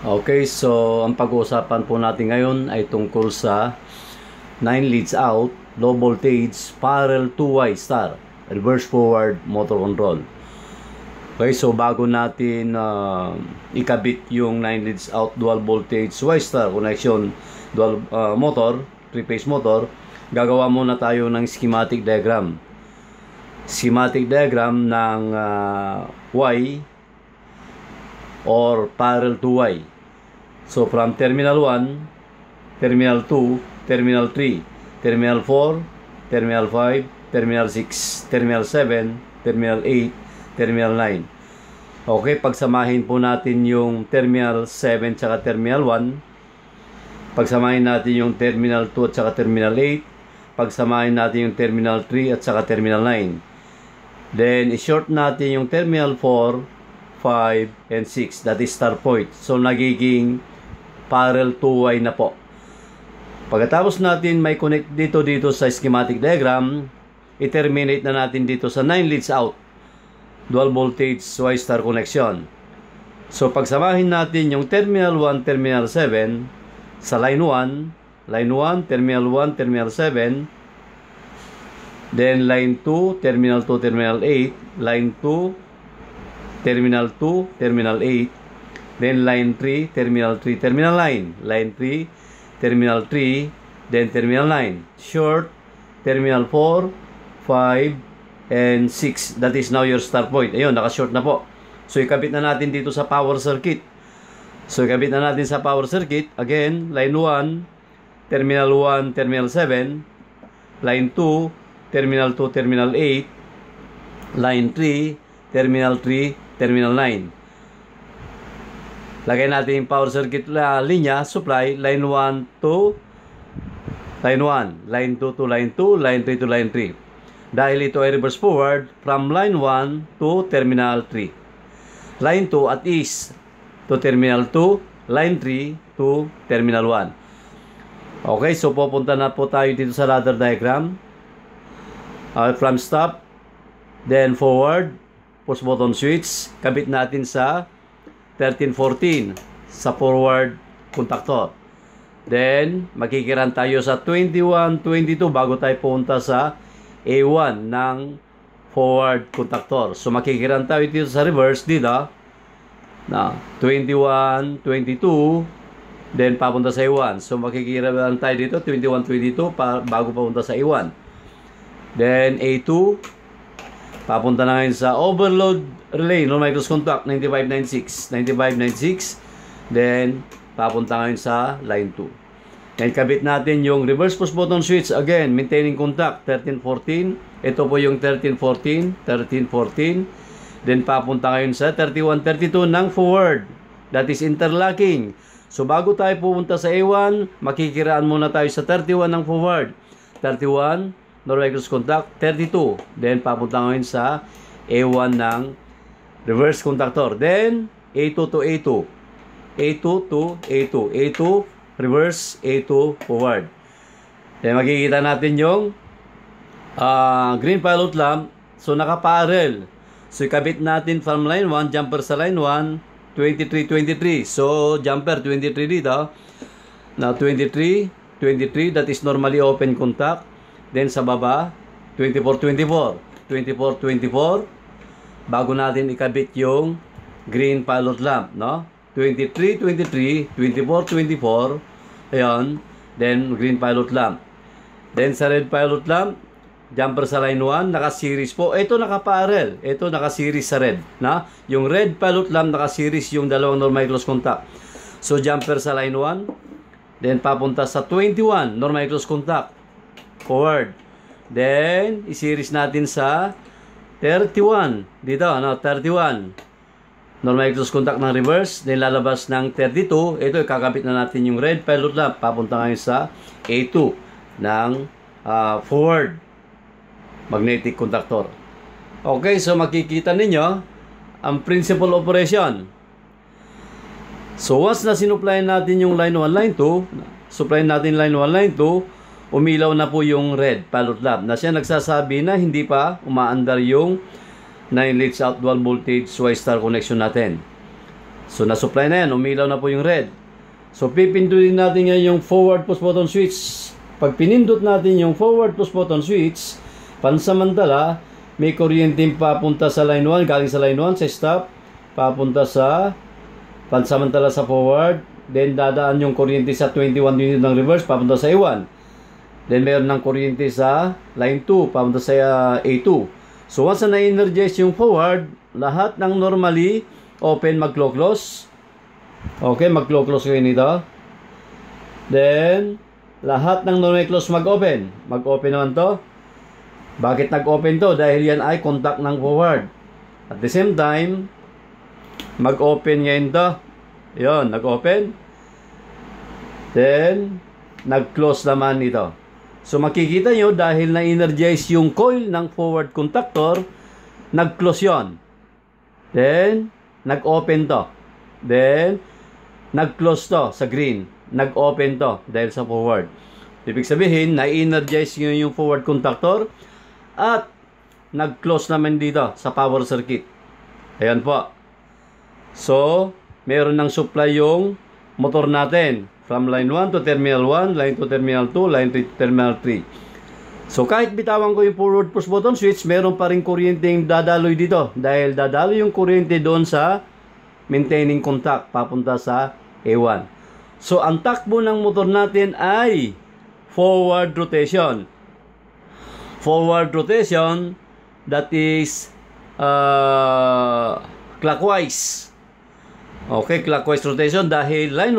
Okay, so ang pag-uusapan po natin ngayon ay tungkol sa 9 leads out, low voltage, parallel 2Y star, reverse forward motor control. Okay, so bago natin uh, ikabit yung 9 leads out dual voltage Y star connection dual uh, motor, three-phase motor, gagawa muna tayo ng schematic diagram. Schematic diagram ng uh, Y or parallel to Y. So from terminal 1, terminal 2, terminal 3, terminal 4, terminal 5, terminal 6, terminal 7, terminal 8, terminal 9. Okay, pagsamahin po natin yung terminal 7 tsaka terminal 1. Pagsamahin natin yung terminal 2 at tsaka terminal 8. Pagsamahin natin yung terminal 3 at tsaka terminal 9. Then, i-short natin yung terminal 4 5, and 6. That is star point. So, nagiging parallel 2 way na po. Pagkatapos natin may connect dito dito sa schematic diagram, i-terminate na natin dito sa 9 leads out. Dual voltage Y star connection. So pagsamahin natin yung terminal 1, terminal 7 sa line 1, line 1, terminal 1, terminal 7, then line 2, terminal 2, terminal 8, line 2, Terminal 2, Terminal 8, then Line 3, Terminal 3, Terminal 9, Line 3, Terminal 3, then Terminal 9, Short, Terminal 4, 5, and 6. That is now your start point. Ayun, naka-short na po. So, ikabit na natin dito sa power circuit. So, ikabit na natin sa power circuit. Again, line 1, terminal 1, terminal 7, line 2, terminal 2, terminal 8, line 3, terminal 3, Terminal 9. Lagay natin yung power circuit na uh, linya, supply, line 1 to line 1, line 2 to line 2, line 3 to line 3. Dahil ito ay reverse forward from line 1 to terminal 3. Line 2 at east to terminal 2, line 3 to terminal 1. Okay, so pupunta na po tayo dito sa ladder diagram. Uh, from stop, then forward, push button switch, kabit natin sa 1314 sa forward contactor. Then, magkikiran tayo sa 2122 bago tayo punta sa A1 ng forward contactor. So, makikiran tayo dito sa reverse dito na 21, 22, Then, papunta sa A1. So, makikiran tayo dito, 21-22, pa, bago papunta sa A1. Then, A2, Papunta na ngayon sa overload relay, no Micros Contact 9596, 9596. Then papunta ngayon sa line 2. Then kabit natin yung reverse push button switch again, maintaining contact 1314. Ito po yung 1314, 1314. Then papunta ngayon sa 3132 ng forward. That is interlocking. So bago tayo pupunta sa A1, makikiraan muna tayo sa 31 ng forward. 31 Norwegian's contact 32. Then papunta ngayon sa A1 ng reverse contactor. Then A2 to A2. A2 to A2. A2 reverse, A2 forward. Then makikita natin yung uh, green pilot lamp. So nakaparel. So ikabit natin from line 1, jumper sa line 1, 23-23. So jumper 23 dito. na 23, 23 that is normally open contact. Then sa baba, 24-24. 24-24 bago natin ikabit yung green pilot lamp, no? 23-23, 24-24, ayan, then green pilot lamp. Then sa red pilot lamp, jumper sa line 1, naka-series po. Ito naka-parallel, ito naka-series sa red, na? Yung red pilot lamp naka-series yung dalawang normal close contact. So jumper sa line 1, then papunta sa 21, normal close contact forward. Then, isiris natin sa 31. Dito, ano, 31. Normal close contact ng reverse. Then, lalabas ng 32. Ito, ikakabit na natin yung red pilot lamp. Papunta ngayon sa A2 ng uh, forward magnetic conductor. Okay, so makikita ninyo ang principal operation. So once na sinuplayan natin yung line 1, line 2, supplyin natin line 1, line 2, umilaw na po yung red pilot lamp na siya nagsasabi na hindi pa umaandar yung 9 leads out dual voltage Y-star connection natin. So na-supply na yan, umilaw na po yung red. So pipindutin natin ngayon yung forward push button switch. Pag pinindot natin yung forward push button switch, pansamantala, may kuryenteng papunta sa line 1, galing sa line 1 sa stop, papunta sa pansamantala sa forward, then dadaan yung kuryente sa 21 unit ng reverse, papunta sa I1. Then mayroon ng kuryente sa line 2 papunta sa uh, A2. So once na na-energize yung forward, lahat ng normally open mag close Okay, mag close ko nito. Then lahat ng normally close mag-open. Mag-open naman 'to. Bakit nag-open 'to? Dahil yan ay contact ng forward. At the same time, mag-open ngayon 'to. 'Yon, nag-open. Then nag-close naman ito. So makikita nyo dahil na-energize yung coil ng forward contactor, nag-close yun. Then, nag-open to. Then, nag-close to sa green. Nag-open to dahil sa forward. Ibig sabihin, na-energize nyo yung forward contactor at nag-close naman dito sa power circuit. Ayan po. So, meron ng supply yung motor natin from line 1 to terminal 1, line to terminal 2, line to terminal 3. So kahit bitawan ko yung forward push button switch, meron pa rin kuryenteng dadaloy dito dahil dadaloy yung kuryente doon sa maintaining contact papunta sa A1. So ang takbo ng motor natin ay forward rotation. Forward rotation that is uh, clockwise. Okay, clockwise rotation dahil line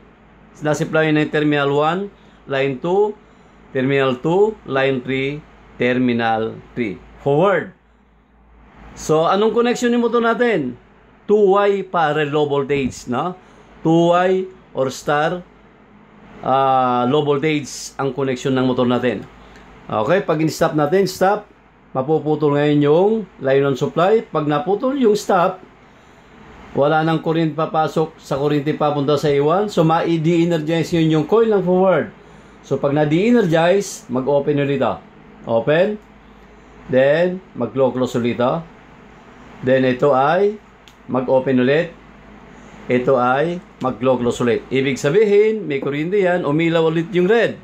1 sila supply ng Terminal 1, Line 2, Terminal 2, Line 3, Terminal 3. Forward. So, anong connection ni motor natin? 2Y parallel low voltage, no? 2Y or star uh, low voltage ang connection ng motor natin. Okay, pag in-stop natin, stop, mapuputol ngayon yung line on supply. Pag naputol yung stop, wala nang current papasok sa kuryente papunta sa iwan. So, ma-de-energize yun yung coil ng forward. So, pag na-de-energize, mag-open ulit ah. Open. Then, mag-close ulit ah. Then, ito ay mag-open ulit. Ito ay mag-close ulit. Ibig sabihin, may kuryente yan, umilaw ulit yung red.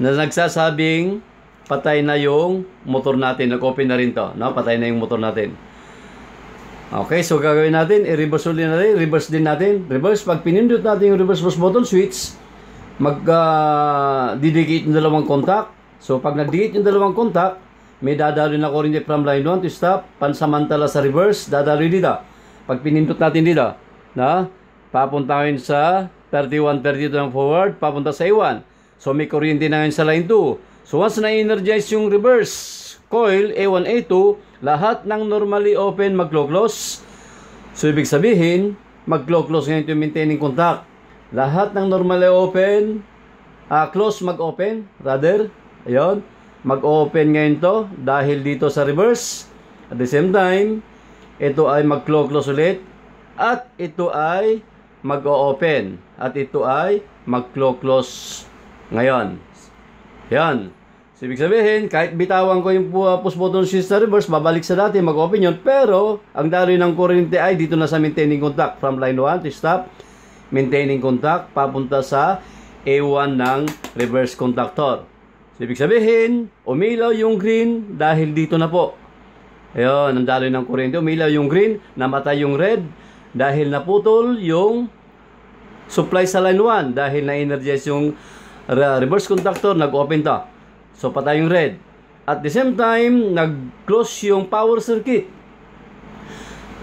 Na nagsasabing, patay na yung motor natin. Nag-open na rin to. No? Patay na yung motor natin. Okay, so gagawin natin, i-reverse ulit natin, reverse din natin, reverse. Pag pinindot natin yung reverse push button switch, mag-didikit ah, uh, yung dalawang contact. So pag nagdikit yung dalawang contact, may dadaloy na current from line 1 to stop, pansamantala sa reverse, dadalhin dito. Pag pinindot natin dito, na, papunta ngayon sa 31, 32 ng forward, papunta sa A1. So may current na ngayon sa line 2. So once na-energize yung reverse, coil A1, A2, lahat ng normally open maglo-close. So, ibig sabihin, maglo-close ngayon yung maintaining contact. Lahat ng normally open, uh, close mag-open, rather. Ayun, mag-open ngayon to dahil dito sa reverse. At the same time, ito ay mag-close ulit at ito ay mag-open at ito ay mag-close ngayon. Yan. So, ibig sabihin, kahit bitawan ko yung push button switch sa reverse, babalik sa dati, mag-opinion. Pero, ang daloy ng kuryente ay dito na sa maintaining contact. From line 1 to stop, maintaining contact, papunta sa A1 ng reverse contactor. So, ibig sabihin, umilaw yung green dahil dito na po. Ayun, ang daloy ng kuryente. Umilaw yung green, namatay yung red dahil naputol yung supply sa line 1 dahil na-energize yung uh, reverse contactor, nag-open ta. So patay yung red. At the same time, nag-close yung power circuit.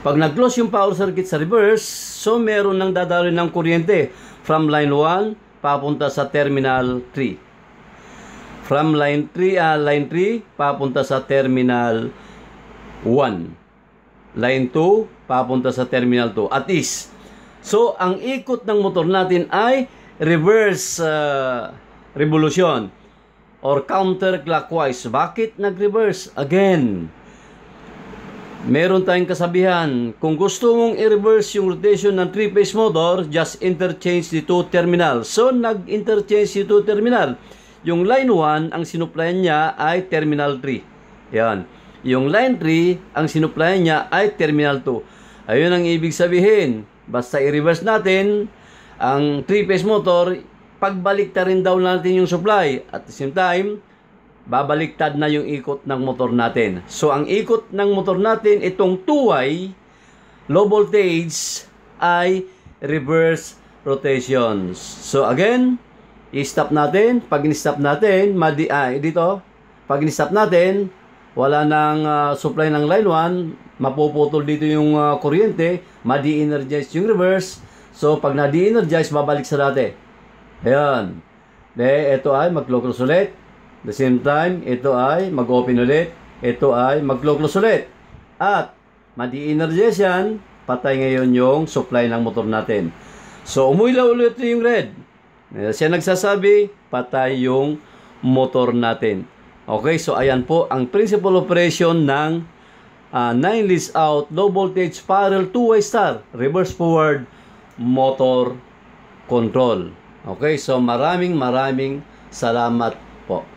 Pag nag-close yung power circuit sa reverse, so meron nang dadaloy ng kuryente from line 1 papunta sa terminal 3. From line 3, uh, ah, line 3 papunta sa terminal 1. Line 2 papunta sa terminal 2 at east. So ang ikot ng motor natin ay reverse uh, revolution or counterclockwise. Bakit nag-reverse? Again, meron tayong kasabihan, kung gusto mong i-reverse yung rotation ng three-phase motor, just interchange the two terminal. So, nag-interchange the two terminal. Yung line 1, ang sinuplayan niya ay terminal 3. Yan. Yung line 3, ang sinuplayan niya ay terminal 2. Ayun ang ibig sabihin. Basta i-reverse natin, ang three-phase motor, pagbalikta rin daw natin yung supply. At the same time, babaliktad na yung ikot ng motor natin. So, ang ikot ng motor natin, itong 2Y, low voltage, ay reverse rotations. So, again, i-stop natin. Pag ni-stop natin, madi, ah, dito, pag ni-stop natin, wala nang uh, supply ng line 1, mapuputol dito yung uh, kuryente, ma-de-energize yung reverse. So, pag na-de-energize, babalik sa dati. Ayan. De, ito ay mag-close ulit. The same time, ito ay mag-open ulit. Ito ay mag-close ulit. At, madi-energize yan, patay ngayon yung supply ng motor natin. So, umuila ulit yung red. Eh, siya nagsasabi, patay yung motor natin. Okay, so ayan po ang principal operation ng uh, ah, 9-list out, low voltage, parallel, two-way star, reverse forward, motor control. Okay, so maraming maraming salamat po.